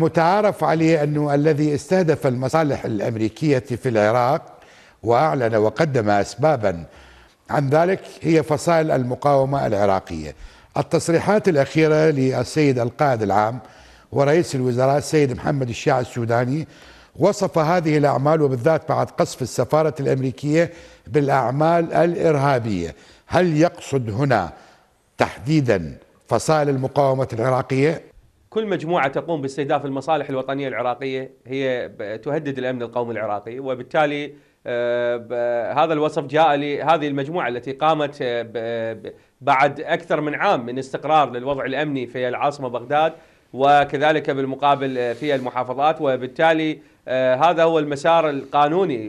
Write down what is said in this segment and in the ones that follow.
المتعارف عليه أنه الذي استهدف المصالح الأمريكية في العراق وأعلن وقدم أسبابا عن ذلك هي فصائل المقاومة العراقية التصريحات الأخيرة للسيد القائد العام ورئيس الوزراء السيد محمد الشاع السوداني وصف هذه الأعمال وبالذات بعد قصف السفارة الأمريكية بالأعمال الإرهابية هل يقصد هنا تحديدا فصائل المقاومة العراقية كل مجموعة تقوم باستهداف المصالح الوطنية العراقية هي تهدد الأمن القومي العراقي وبالتالي آه، هذا الوصف جاء لهذه المجموعة التي قامت آه، بعد أكثر من عام من استقرار للوضع الأمني في العاصمة بغداد وكذلك بالمقابل آه، في المحافظات وبالتالي هذا هو المسار القانوني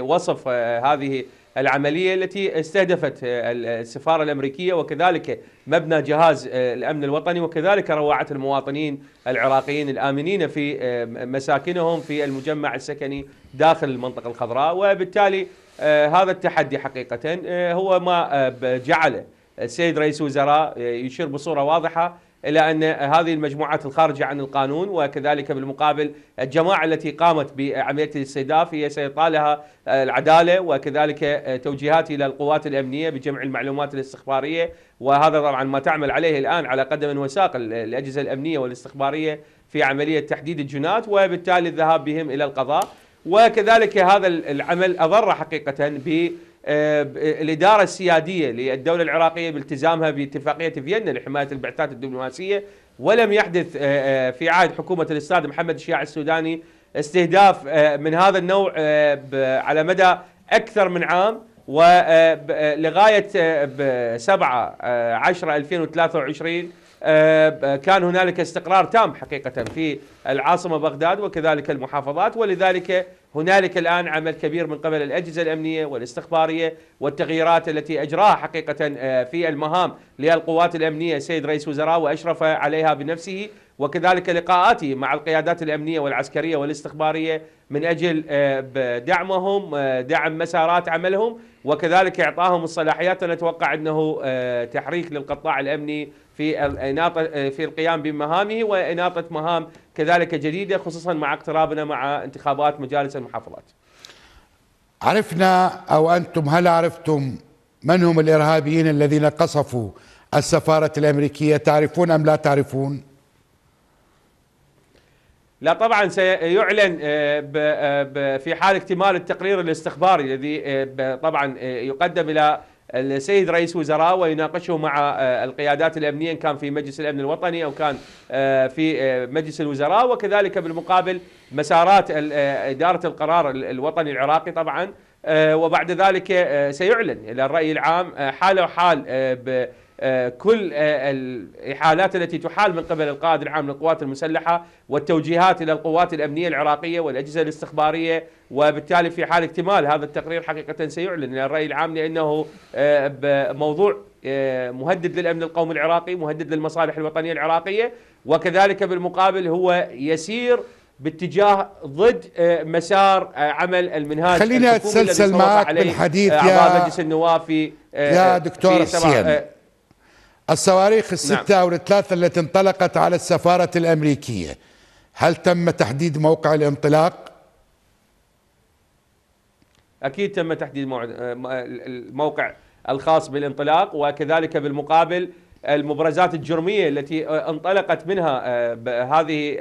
لوصف هذه العملية التي استهدفت آه، السفارة الأمريكية وكذلك مبنى جهاز آه، الأمن الوطني وكذلك روعة المواطنين العراقيين الآمنين في آه، مساكنهم في المجمع السكني داخل المنطقة الخضراء وبالتالي هذا التحدي حقيقة هو ما جعله السيد رئيس الوزراء يشير بصورة واضحة إلى أن هذه المجموعات الخارجة عن القانون وكذلك بالمقابل الجماعة التي قامت بعملية الاستهداف هي سيطالها آه، العدالة وكذلك آه، توجيهات إلى القوات الأمنية بجمع المعلومات الاستخبارية وهذا طبعا ما تعمل عليه الآن على قدم وساق الأجهزة الأمنية والاستخبارية في عملية تحديد الجنات وبالتالي الذهاب بهم إلى القضاء وكذلك هذا العمل أضر حقيقة ب آه، الاداره السياديه للدوله العراقيه بالتزامها باتفاقيه فيينا لحمايه البعثات الدبلوماسيه ولم يحدث آه، آه، في عهد حكومه الاستاذ محمد الشياع السوداني استهداف من هذا النوع على مدى اكثر من عام ولغايه 7 10 2023 آه، كان هنالك استقرار تام حقيقة في العاصمة بغداد وكذلك المحافظات ولذلك هنالك الآن عمل كبير من قبل الأجهزة الأمنية والاستخبارية والتغييرات التي أجراها حقيقة آه، في المهام للقوات الأمنية السيد رئيس وزراء وأشرف عليها بنفسه وكذلك لقاءاته مع القيادات الأمنية والعسكرية والاستخبارية من أجل آه، دعمهم دعم مسارات عملهم وكذلك إعطاهم الصلاحيات نتوقع أنه تحريك للقطاع الأمني في الاناطه آه، في القيام بمهامه واناطه مهام كذلك جديده خصوصا مع اقترابنا مع انتخابات مجالس المحافظات. عرفنا او انتم هل عرفتم من هم الارهابيين الذين قصفوا السفاره الامريكيه تعرفون ام لا تعرفون؟ لا طبعا سيعلن آه، آه، في حال اكتمال التقرير الاستخباري الذي طبعا يقدم الى السيد رئيس وزراء ويناقشه مع آه، القيادات الامنيه ان كان في مجلس الامن الوطني او كان آه، في آه، مجلس الوزراء وكذلك بالمقابل مسارات اداره القرار الوطني العراقي طبعا وبعد ذلك سيعلن الى الراي العام حاله وحال آه، كل آه، الاحالات التي تحال من قبل القائد العام للقوات المسلحه والتوجيهات الى القوات الامنيه العراقيه والاجهزه الاستخباريه وبالتالي في حال اكتمال هذا التقرير حقيقه سيعلن الراي العام لانه آه، موضوع مهدد للامن القومي العراقي، مهدد للمصالح الوطنيه العراقيه وكذلك بالمقابل هو يسير باتجاه ضد مسار عمل المنهاج خلينا اتسلسل معك بالحديث يا مجلس النواب في يا دكتور حسين الصواريخ نعم. الستة نعم. أو الثلاثة التي انطلقت على السفارة الأمريكية هل تم تحديد موقع الانطلاق؟ أكيد تم تحديد آه، آه، الموقع الخاص بالانطلاق وكذلك بالمقابل المبرزات الجرمية التي آه، انطلقت منها هذه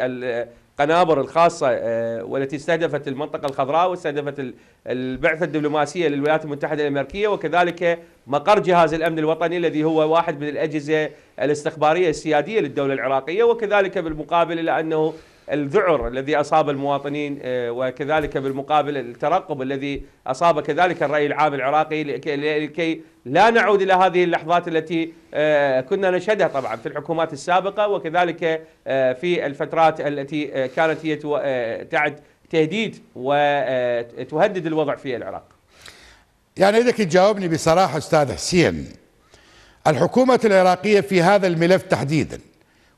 القنابر الخاصة آه، والتي استهدفت المنطقة الخضراء واستهدفت البعثة الدبلوماسية للولايات المتحدة الأمريكية وكذلك مقر جهاز الأمن الوطني الذي هو واحد من الأجهزة الاستخبارية السيادية للدولة العراقية وكذلك بالمقابل إلى أنه الذعر الذي أصاب المواطنين آه، وكذلك بالمقابل الترقب الذي أصاب كذلك الرأي العام العراقي لكي لا نعود إلى هذه اللحظات التي آه، كنا نشهدها طبعا في الحكومات السابقة وكذلك آه، في الفترات التي كانت هي تعد تهديد وتهدد الوضع في العراق يعني إذا كنت جاوبني بصراحة أستاذ حسين الحكومة العراقية في هذا الملف تحديدا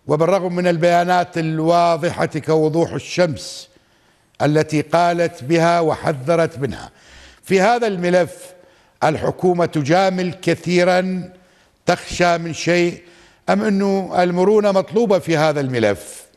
وبالرغم من البيانات الواضحة كوضوح الشمس التي قالت بها وحذرت منها في هذا الملف الحكومة تجامل كثيرا تخشى من شيء أم أنه المرونة مطلوبة في هذا الملف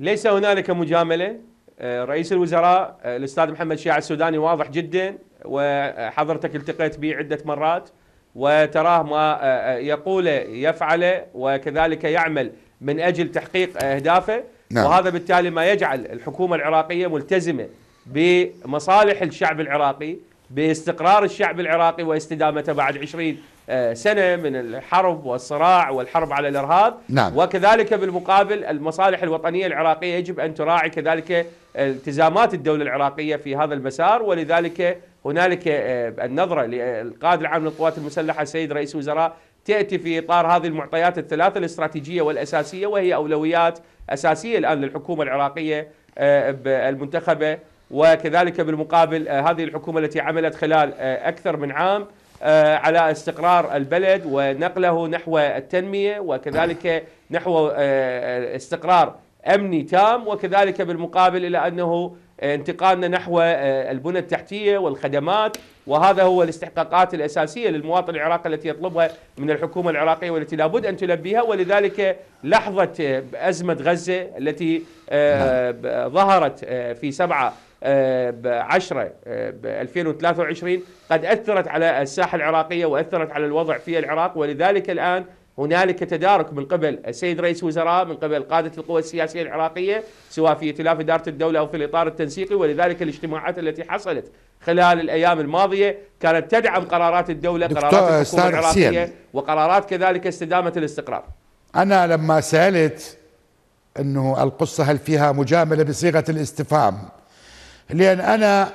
ليس هنالك مجاملة آه، رئيس الوزراء آه، الأستاذ محمد شياع السوداني واضح جدا وحضرتك التقيت به عدة مرات وتراه ما آه، آه، يقوله يفعله وكذلك يعمل من اجل تحقيق اهدافه آه، نعم. وهذا بالتالي ما يجعل الحكومه العراقيه ملتزمه بمصالح الشعب العراقي باستقرار الشعب العراقي واستدامته بعد 20 آه، سنة من الحرب والصراع والحرب على الإرهاب نعم. وكذلك بالمقابل المصالح الوطنية العراقية يجب أن تراعي كذلك التزامات الدولة العراقية في هذا المسار ولذلك هنالك آه، النظرة للقائد العام للقوات المسلحة السيد رئيس الوزراء تأتي في إطار هذه المعطيات الثلاثة الاستراتيجية والأساسية وهي أولويات أساسية الآن للحكومة العراقية آه، المنتخبة وكذلك بالمقابل آه، هذه الحكومة التي عملت خلال آه، أكثر من عام آه، على استقرار البلد ونقله نحو التنمية وكذلك نحو استقرار أمني تام وكذلك بالمقابل إلى أنه انتقالنا نحو البنى التحتية والخدمات وهذا هو الاستحقاقات الأساسية للمواطن العراقي التي يطلبها من الحكومة العراقية والتي لابد أن تلبيها ولذلك لحظة أزمة غزة التي نعم. ظهرت في 7 ب 10 ب 2023 قد أثرت على الساحة العراقية وأثرت على الوضع في العراق ولذلك الآن هنالك تدارك من قبل السيد رئيس الوزراء من قبل قادة القوى السياسية العراقية سواء في ائتلاف إدارة الدولة أو في الإطار التنسيقي ولذلك الاجتماعات التي حصلت خلال الأيام الماضية كانت تدعم قرارات الدولة قرارات الحكومة العراقية وقرارات كذلك استدامة الاستقرار أنا لما سألت أنه القصة هل فيها مجاملة بصيغة الاستفهام لأن أنا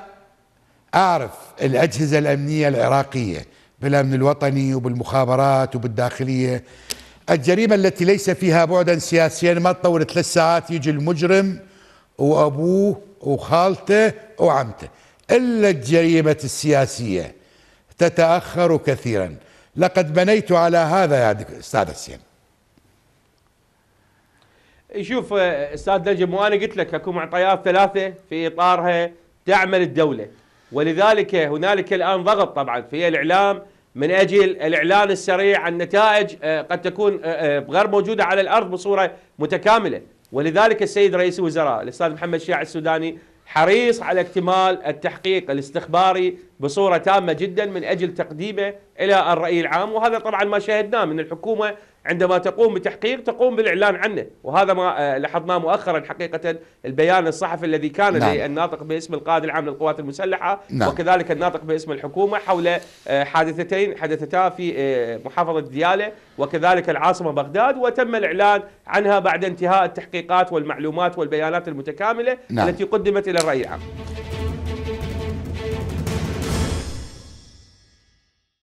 أعرف الأجهزة الأمنية العراقية بالأمن الوطني وبالمخابرات وبالداخلية الجريمة التي ليس فيها بعدا سياسيا ما تطول ثلاث ساعات يجي المجرم وأبوه وخالته وعمته إلا الجريمة السياسية تتأخر كثيرا لقد بنيت على هذا يا أستاذ حسين شوف آه، استاذ نجم وانا قلت لك اكو معطيات ثلاثه في اطارها تعمل الدوله ولذلك هنالك الان ضغط طبعا في الاعلام من اجل الاعلان السريع عن نتائج آه، قد تكون آه، غير موجوده على الارض بصوره متكامله ولذلك السيد رئيس الوزراء الاستاذ محمد شيع السوداني حريص على اكتمال التحقيق الاستخباري بصورة تامة جدا من أجل تقديمه إلى الرأي العام وهذا طبعا ما شاهدناه من الحكومة عندما تقوم بتحقيق تقوم بالإعلان عنه وهذا ما آه، لاحظناه مؤخرا حقيقة البيان الصحفي الذي كان نعم. للناطق باسم القائد العام للقوات المسلحة نعم. وكذلك الناطق باسم الحكومة حول آه، حادثتين حدثتا في آه، محافظة ديالة وكذلك العاصمة بغداد وتم الإعلان عنها بعد انتهاء التحقيقات والمعلومات والبيانات المتكاملة نعم. التي قدمت إلى الرأي العام